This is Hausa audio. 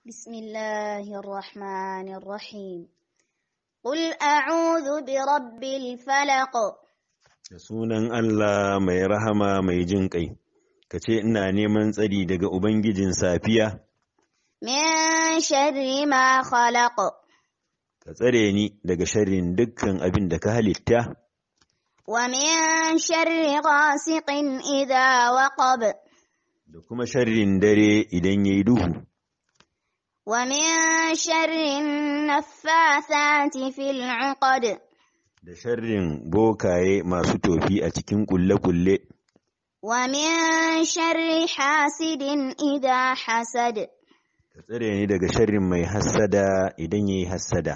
بسم الله الرحمن الرحيم قل أعوذ برب الفلق da sunan Allah mai rahama mai jin ƙai, ka ce ina neman tsari daga Ubangijin safiya. Min sharri ma khalaq. Ka tsare ni daga sharrin dukkan abin da ka halitta. Wa min sharri ghasiqin idha waqab. Da kuma sharrin dare idan yayi duhu. ومن شر النفاثات في العقد da sharrin bokaye masu tofi a cikin kulle-kulle min شر hasidin idan حسد ka tsare ni daga sharrin mai hassada idan yayi hassada